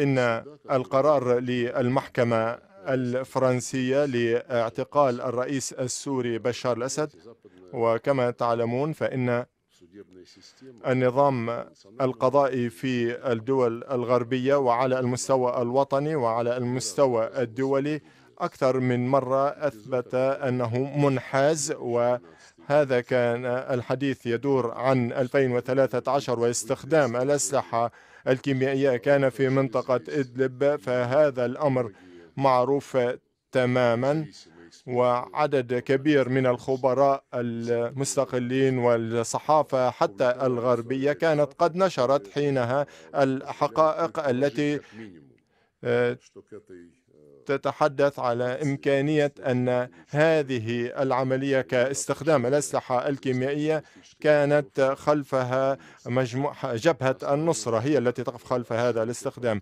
إن القرار للمحكمة الفرنسية لاعتقال الرئيس السوري بشار الأسد وكما تعلمون فإن النظام القضائي في الدول الغربية وعلى المستوى الوطني وعلى المستوى الدولي أكثر من مرة أثبت أنه منحاز و هذا كان الحديث يدور عن 2013 واستخدام الأسلحة الكيميائية كان في منطقة إدلب فهذا الأمر معروف تماما وعدد كبير من الخبراء المستقلين والصحافة حتى الغربية كانت قد نشرت حينها الحقائق التي آه، تتحدث على إمكانية أن هذه العملية كاستخدام الأسلحة الكيميائية كانت خلفها مجموعة جبهة النصرة هي التي تقف خلف هذا الاستخدام